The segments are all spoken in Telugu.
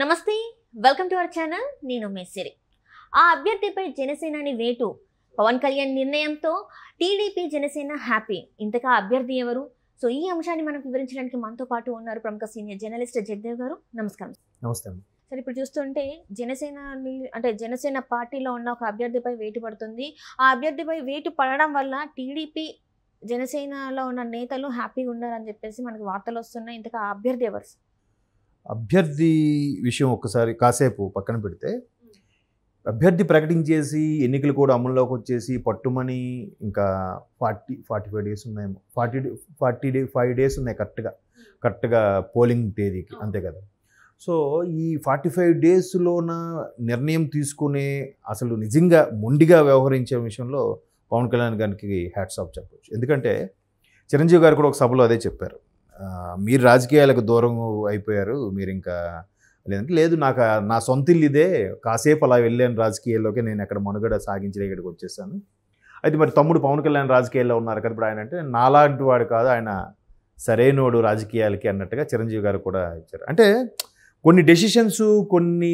నమస్తే వెల్కమ్ టు అవర్ ఛానల్ నేను మేసిరి ఆ అభ్యర్థిపై జనసేనని వేటు పవన్ కళ్యాణ్ నిర్ణయంతో టీడీపీ జనసేన హ్యాపీ ఇంతగా అభ్యర్థి ఎవరు సో ఈ అంశాన్ని మనం వివరించడానికి మనతో పాటు ఉన్నారు ప్రముఖ సీనియర్ జర్నలిస్ట్ జగదేవ్ గారు నమస్కారం నమస్తే సరే ఇప్పుడు చూస్తుంటే జనసేన అంటే జనసేన పార్టీలో ఉన్న ఒక అభ్యర్థిపై వేటు పడుతుంది ఆ అభ్యర్థిపై వేటు పడడం వల్ల టీడీపీ జనసేనలో ఉన్న నేతలు హ్యాపీగా ఉన్నారని చెప్పేసి మనకు వార్తలు వస్తున్నాయి ఇంతగా అభ్యర్థి ఎవరు అభ్యర్థి విషయం ఒక్కసారి కాసేపు పక్కన పెడితే అభ్యర్థి ప్రకటించేసి ఎన్నికలు కూడా అమల్లోకి వచ్చేసి పట్టుమని ఇంకా ఫార్టీ ఫార్టీ ఫైవ్ డేస్ ఉన్నాయేమో forty day forty day five days ఉన్నాయి కరెక్ట్గా కరెక్ట్గా పోలింగ్ తేదీకి అంతే కదా సో ఈ ఫార్టీ ఫైవ్ డేస్లోన నిర్ణయం తీసుకునే అసలు నిజంగా మొండిగా వ్యవహరించే విషయంలో పవన్ కళ్యాణ్ గారికి హ్యాట్స్ ఆఫ్ చెప్పవచ్చు ఎందుకంటే చిరంజీవి గారు కూడా ఒక సభలో అదే చెప్పారు మీరు రాజకీయాలకు దూరం అయిపోయారు మీరు ఇంకా లేదంటే లేదు నాకు నా సొంత ఇల్లు ఇదే కాసేపు అలా వెళ్ళాను రాజకీయాల్లోకి నేను ఎక్కడ మనుగడ సాగించిన ఇక్కడికి వచ్చేసాను అయితే మరి తమ్ముడు పవన్ కళ్యాణ్ రాజకీయాల్లో ఉన్నారు కదా ఇప్పుడు ఆయన అంటే నాలాంటి వాడు కాదు ఆయన సరైనోడు రాజకీయాలకి అన్నట్టుగా చిరంజీవి గారు కూడా ఇచ్చారు అంటే కొన్ని డెసిషన్స్ కొన్ని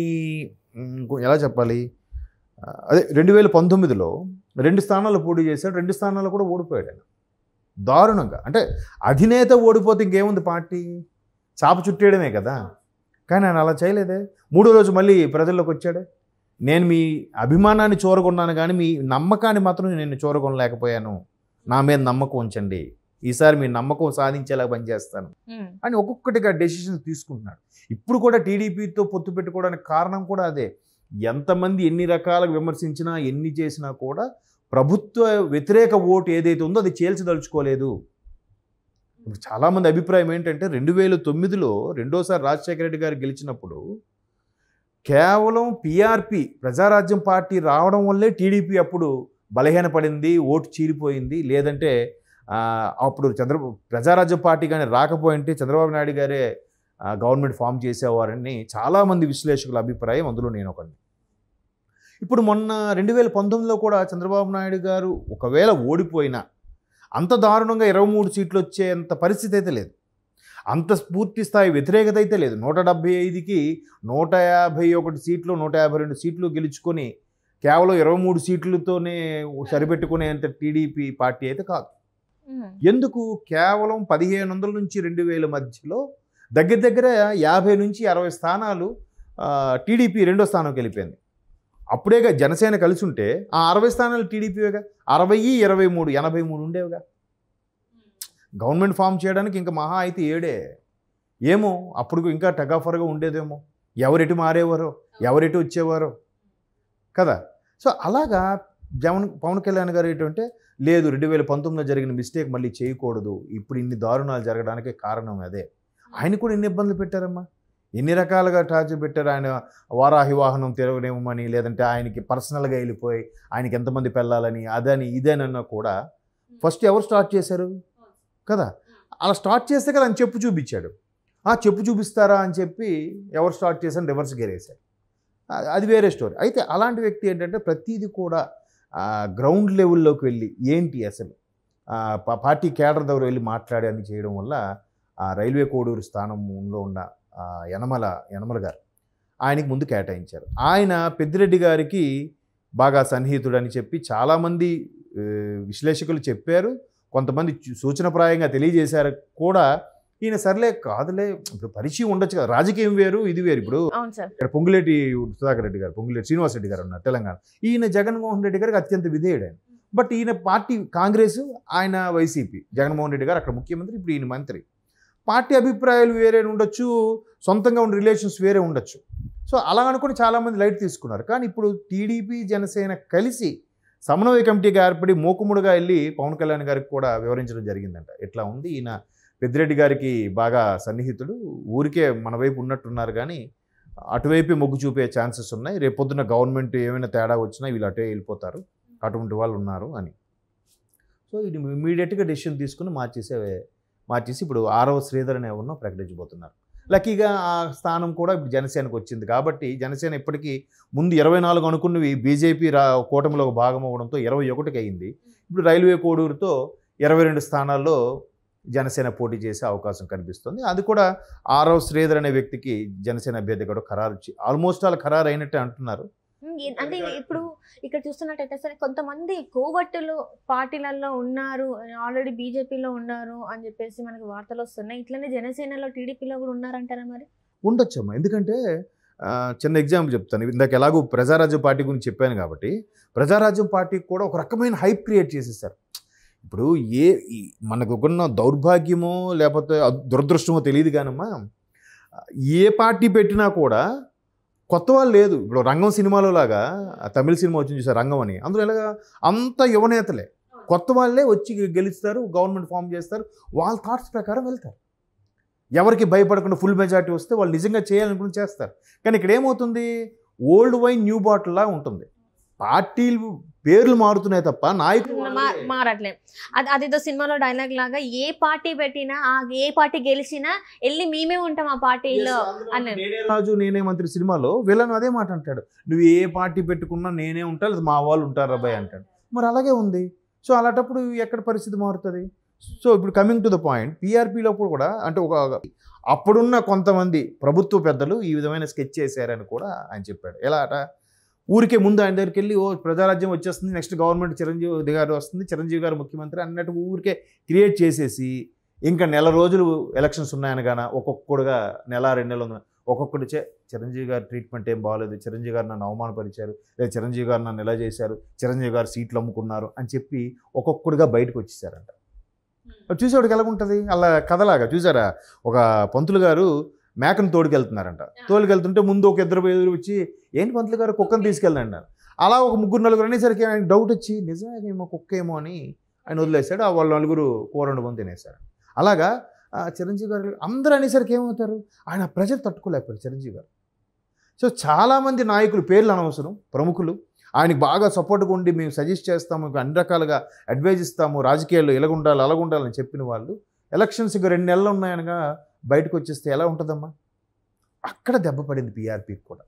ఎలా చెప్పాలి అదే రెండు వేల పంతొమ్మిదిలో రెండు స్థానాలు పోటీ చేశాడు రెండు స్థానాలు కూడా ఓడిపోయాడు ఆయన దారుణంగా అంటే అధినేత ఓడిపోతే ఇంకేముంది పార్టీ చాప చుట్టేయడమే కదా కానీ ఆయన అలా చేయలేదే మూడో రోజు మళ్ళీ ప్రజల్లోకి వచ్చాడే నేను మీ అభిమానాన్ని చూరగొన్నాను కానీ మీ నమ్మకాన్ని మాత్రం నేను చూరగొనలేకపోయాను నా మీద నమ్మకం ఉంచండి ఈసారి మీ నమ్మకం సాధించేలా పనిచేస్తాను అని ఒక్కొక్కటిగా డెసిషన్స్ తీసుకుంటున్నాడు ఇప్పుడు కూడా టీడీపీతో పొత్తు పెట్టుకోవడానికి కారణం కూడా అదే ఎంతమంది ఎన్ని రకాలుగా విమర్శించినా ఎన్ని చేసినా కూడా ప్రభుత్వ వ్యతిరేక ఓటు ఏదైతే ఉందో అది చేల్చదలుచుకోలేదు ఇప్పుడు చాలామంది అభిప్రాయం ఏంటంటే రెండు వేల తొమ్మిదిలో రెండోసారి రాజశేఖర రెడ్డి గారు గెలిచినప్పుడు కేవలం పిఆర్పి ప్రజారాజ్యం పార్టీ రావడం వల్లే టీడీపీ అప్పుడు బలహీనపడింది ఓటు చీరిపోయింది లేదంటే అప్పుడు చంద్ర ప్రజారాజ్యం పార్టీ కానీ రాకపోయింటే చంద్రబాబు నాయుడు గారే గవర్నమెంట్ ఫామ్ చేసేవారని చాలామంది విశ్లేషకుల అభిప్రాయం అందులో నేను ఒకటి ఇప్పుడు మొన్న రెండు వేల పంతొమ్మిదిలో కూడా చంద్రబాబు నాయుడు గారు ఒకవేళ ఓడిపోయినా అంత దారుణంగా ఇరవై మూడు సీట్లు వచ్చేంత పరిస్థితి అయితే లేదు అంత స్ఫూర్తి స్థాయి వ్యతిరేకత అయితే లేదు నూట డెబ్బై ఐదుకి నూట యాభై ఒకటి సీట్లు నూట యాభై రెండు సీట్లు గెలుచుకొని కేవలం ఇరవై మూడు సీట్లతోనే సరిపెట్టుకునేంత టీడీపీ పార్టీ అయితే కాదు ఎందుకు కేవలం పదిహేను వందల నుంచి రెండు వేల మధ్యలో దగ్గర దగ్గర యాభై నుంచి అరవై స్థానాలు టీడీపీ రెండో స్థానం గెలిపోయింది అప్పుడేగా జనసేన కలిసి ఉంటే ఆ అరవై స్థానాలు టీడీపీవేగా అరవై ఇరవై మూడు ఎనభై మూడు ఉండేవిగా గవర్నమెంట్ ఫామ్ చేయడానికి ఇంకా మహా అయితే ఏడే ఏమో అప్పుడు ఇంకా టగాఫర్గా ఉండేదేమో ఎవరెటు మారేవారో ఎవరెటు వచ్చేవారో కదా సో అలాగా జవన్ పవన్ కళ్యాణ్ గారు ఏంటంటే లేదు రెండు వేల పంతొమ్మిదిలో జరిగిన మిస్టేక్ మళ్ళీ చేయకూడదు ఇప్పుడు ఇన్ని దారుణాలు జరగడానికి కారణం అదే ఆయన కూడా ఎన్ని ఇబ్బందులు పెట్టారమ్మా ఎన్ని రకాలుగా టార్చర్ పెట్టారు ఆయన వారాహి వాహనం తిరగనేమని లేదంటే ఆయనకి పర్సనల్గా వెళ్ళిపోయి ఆయనకి ఎంతమంది పెళ్ళాలని అదని ఇదేనన్నా కూడా ఫస్ట్ ఎవరు స్టార్ట్ చేశారు కదా అలా స్టార్ట్ చేస్తే కదా అని చెప్పు చూపించాడు ఆ చెప్పు చూపిస్తారా అని చెప్పి ఎవరు స్టార్ట్ చేశాను రివర్స్ గేరేశారు అది వేరే స్టోరీ అయితే అలాంటి వ్యక్తి ఏంటంటే ప్రతీది కూడా గ్రౌండ్ లెవెల్లోకి వెళ్ళి ఏంటి అసలు పార్టీ కేడర్ దగ్గర వెళ్ళి మాట్లాడే అని చేయడం వల్ల రైల్వే కోడూరు స్థానంలో ఉన్న యనమల యనమల గారు ఆయనకి ముందు కేటాయించారు ఆయన పెద్దిరెడ్డి గారికి బాగా సన్నిహితుడని చెప్పి చాలామంది విశ్లేషకులు చెప్పారు కొంతమంది సూచనప్రాయంగా తెలియజేశారు కూడా ఈయన సర్లే కాదులే ఇప్పుడు పరిచయం ఉండొచ్చు కదా రాజకీయం వేరు ఇది వేరు ఇప్పుడు ఇక్కడ పొంగులేటి సుధాకర్ రెడ్డి గారు పొంగులేటి శ్రీనివాస రెడ్డి గారు ఉన్నారు తెలంగాణ ఈయన జగన్మోహన్ రెడ్డి గారికి అత్యంత విధేయుడు బట్ ఈయన పార్టీ కాంగ్రెస్ ఆయన వైసీపీ జగన్మోహన్ రెడ్డి గారు అక్కడ ముఖ్యమంత్రి ఇప్పుడు ఈయన మంత్రి పార్టీ అభిప్రాయాలు వేరే ఉండొచ్చు సొంతంగా ఉన్న రిలేషన్స్ వేరే ఉండొచ్చు సో అలా అనుకుని చాలామంది లైట్ తీసుకున్నారు కానీ ఇప్పుడు టీడీపీ జనసేన కలిసి సమన్వయ కమిటీగా ఏర్పడి మోకుముడుగా వెళ్ళి పవన్ కళ్యాణ్ గారికి కూడా వివరించడం జరిగిందంట ఎట్లా ఉంది ఈయన పెద్దిరెడ్డి గారికి బాగా సన్నిహితుడు ఊరికే మన వైపు ఉన్నట్టున్నారు కానీ అటువైపు మొగ్గు చూపే ఛాన్సెస్ ఉన్నాయి రేపొద్దున గవర్నమెంట్ ఏమైనా తేడా వచ్చినా వీళ్ళు అటే వెళ్ళిపోతారు అటువంటి వాళ్ళు ఉన్నారు అని సో ఇది ఇమీడియట్గా డెసిషన్ తీసుకుని మార్చేసే మార్చేసి ఇప్పుడు ఆరవ శ్రీధర్ అనే ఉన్న ప్రకటించబోతున్నారు లక్కీగా ఆ స్థానం కూడా జనసేనకు వచ్చింది కాబట్టి జనసేన ఇప్పటికీ ముందు ఇరవై నాలుగు అనుకున్నవి బీజేపీ రా కూటమిలో భాగం అవ్వడంతో ఇరవై ఒకటికి అయింది ఇప్పుడు రైల్వే కోడూరుతో ఇరవై రెండు స్థానాల్లో జనసేన పోటీ చేసే అవకాశం కనిపిస్తుంది అది కూడా ఆరవ శ్రీధర్ అనే వ్యక్తికి జనసేన అభ్యర్థి కూడా ఖరారు ఆల్మోస్ట్ వాళ్ళు ఖరారు అయినట్టే అంటున్నారు అంటే ఇప్పుడు ఇక్కడ చూస్తున్నట్టయితే సరే కొంతమంది కోవట్టులు పార్టీలలో ఉన్నారు ఆల్రెడీ బీజేపీలో ఉన్నారు అని చెప్పేసి మనకి వార్తలు వస్తున్నాయి ఇట్లనే జనసేనలో టీడీపీలో కూడా ఉన్నారంటారా మరి ఉండొచ్చమ్మా ఎందుకంటే చిన్న ఎగ్జాంపుల్ చెప్తాను ఇందాక ఎలాగో ప్రజారాజ్యం పార్టీ గురించి చెప్పాను కాబట్టి ప్రజారాజ్యం పార్టీకి కూడా ఒక రకమైన హైప్ క్రియేట్ చేసేసారు ఇప్పుడు ఏ మనకు ఉన్న దౌర్భాగ్యమో లేకపోతే దురదృష్టమో తెలియదు కానమ్మా ఏ పార్టీ పెట్టినా కూడా కొత్త వాళ్ళు లేదు ఇప్పుడు రంగం సినిమాలో లాగా తమిళ సినిమా వచ్చింది చూసారు రంగం అని అందులో ఎలాగా అంత యువనేతలే కొత్త వాళ్ళే వచ్చి గెలుస్తారు గవర్నమెంట్ ఫామ్ చేస్తారు వాళ్ళ థాట్స్ ప్రకారం వెళ్తారు ఎవరికి భయపడకుండా ఫుల్ మెజార్టీ వస్తే వాళ్ళు నిజంగా చేయాలనుకుని చేస్తారు కానీ ఇక్కడ ఏమవుతుంది ఓల్డ్ వైన్ న్యూ బాటిల్లా ఉంటుంది పార్టీలు పేర్లు మారుతున్నాయి తప్ప నాయకులు మారట్లేదు అది అదేదో సినిమాలో డైలాగ్ లాగా ఏ పార్టీ పెట్టినా ఆ ఏ పార్టీ గెలిచినా వెళ్ళి మేమే ఉంటాం ఆ పార్టీలో అన్నాడు రాజు నేనే మంత్రి సినిమాలో వీళ్ళను అదే మాట అంటాడు నువ్వు ఏ పార్టీ పెట్టుకున్నా నేనే ఉంటాను మా వాళ్ళు ఉంటారు అబ్బాయి అంటాడు మరి అలాగే ఉంది సో అలాంటప్పుడు ఎక్కడ పరిస్థితి మారుతుంది సో ఇప్పుడు కమింగ్ టు ద పాయింట్ పీఆర్పీలో కూడా అంటే ఒక అప్పుడున్న కొంతమంది ప్రభుత్వ పెద్దలు ఈ విధమైన స్కెచ్ చేశారని కూడా ఆయన చెప్పాడు ఎలా అట ఊరికే ముందు ఆయన దగ్గరికి వెళ్ళి ఓ ప్రజారాజ్యం వచ్చేస్తుంది నెక్స్ట్ గవర్నమెంట్ చిరంజీవి గారు వస్తుంది చిరంజీవి గారు ముఖ్యమంత్రి అన్నట్టు ఊరికే క్రియేట్ చేసేసి ఇంకా నెల రోజులు ఎలక్షన్స్ ఉన్నాయని కానీ ఒక్కొక్కడుగా నెల రెండు నెలలు ఉన్నాయి ఒక్కొక్కటి చిరంజీవి గారి ట్రీట్మెంట్ ఏం బాగాలేదు చిరంజీవి గారు నన్ను అవమానపరిచారు లేదా చిరంజీవి గారు నన్ను ఎలా చేశారు చిరంజీవి గారు సీట్లు అమ్ముకున్నారు అని చెప్పి ఒక్కొక్కడుగా బయటకు వచ్చేసారంట చూసేవాడికి ఎలాగుంటుంది అలా కథలాగా చూసారా ఒక పంతులు గారు మేకను తోడుకెళ్తున్నారంట తోలుకెళ్తుంటే ముందు ఒక ఇద్దరు ఎదురు వచ్చి ఏంటి పంతులు గారు కుక్కను తీసుకెళ్ళండి అన్నారు అలా ఒక ముగ్గురు నలుగురు అనేసరికి ఆయన డౌట్ వచ్చి నిజమేమో కుక్క ఏమో అని ఆయన వదిలేశాడు ఆ వాళ్ళు నలుగురు కూర పని తినేశారు అలాగా చిరంజీవి గారు అందరూ అనేసరికి ఏమవుతారు ఆయన ప్రజలు తట్టుకోలేకపోయారు చిరంజీవి గారు సో చాలామంది నాయకులు పేర్లు అనవసరం ప్రముఖులు ఆయనకు బాగా సపోర్ట్గా ఉండి మేము సజెస్ట్ చేస్తాము అన్ని రకాలుగా అడ్వైజ్ ఇస్తాము రాజకీయాల్లో ఎలాగుండాలి అలాగుండాలని చెప్పిన వాళ్ళు ఎలక్షన్స్ ఇక రెండు నెలలు ఉన్నాయనగా బయటకు వచ్చేస్తే ఎలా ఉంటుందమ్మా అక్కడ దెబ్బ పడింది పీఆర్పీకి కూడా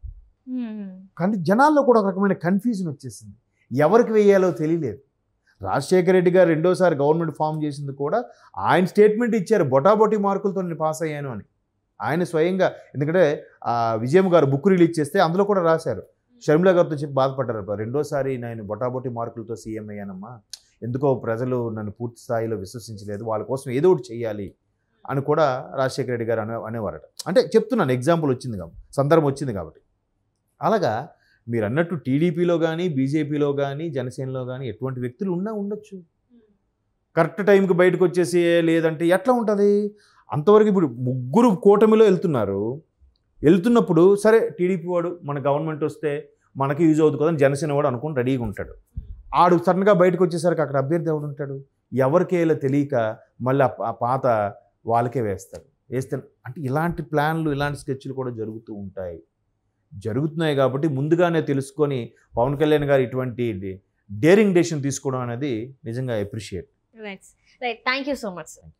కానీ జనాల్లో కూడా ఒక రకమైన కన్ఫ్యూజన్ వచ్చేసింది ఎవరికి వేయాలో తెలియలేదు రాజశేఖర రెడ్డి గారు రెండోసారి గవర్నమెంట్ ఫామ్ చేసింది కూడా ఆయన స్టేట్మెంట్ ఇచ్చారు బొటాబొటి మార్కులతో నేను పాస్ అయ్యాను అని ఆయన స్వయంగా ఎందుకంటే విజయం గారు బుక్ రిలీజ్ చేస్తే అందులో కూడా రాశారు షర్మిల గారితో చెప్పి బాధపడ్డారు రెండోసారి నేను బొటాబొటి మార్కులతో సీఎం అయ్యానమ్మా ఎందుకో ప్రజలు నన్ను పూర్తి స్థాయిలో విశ్వసించలేదు వాళ్ళ కోసం ఏదో ఒకటి చేయాలి అని కూడా రాజశేఖర రెడ్డి గారు అనే అనేవారట అంటే చెప్తున్నాను ఎగ్జాంపుల్ వచ్చింది కాబట్టి సందర్భం వచ్చింది కాబట్టి అలాగా మీరు అన్నట్టు టీడీపీలో కానీ బీజేపీలో కానీ జనసేనలో కానీ ఎటువంటి వ్యక్తులు ఉన్నా ఉండొచ్చు కరెక్ట్ టైంకి బయటకు వచ్చేసి లేదంటే ఎట్లా ఉంటుంది అంతవరకు ఇప్పుడు ముగ్గురు కూటమిలో వెళ్తున్నారు వెళ్తున్నప్పుడు సరే టీడీపీ వాడు మన గవర్నమెంట్ వస్తే మనకి యూజ్ అవుతుంది కదా జనసేన వాడు అనుకుని రెడీగా ఉంటాడు ఆడు సడన్గా బయటకు వచ్చేసరికి అక్కడ అభ్యర్థి ఎవడు ఉంటాడు ఎవరికేలా తెలియక మళ్ళీ ఆ పాత వాళ్ళకే వేస్తారు వేస్తే అంటే ఇలాంటి ప్లాన్లు ఇలాంటి స్కెచ్లు కూడా జరుగుతూ ఉంటాయి జరుగుతున్నాయి కాబట్టి ముందుగానే తెలుసుకొని పవన్ కళ్యాణ్ గారు ఇటువంటి డేరింగ్ డేషన్ తీసుకోవడం అనేది నిజంగా appreciate right right thank you so much sir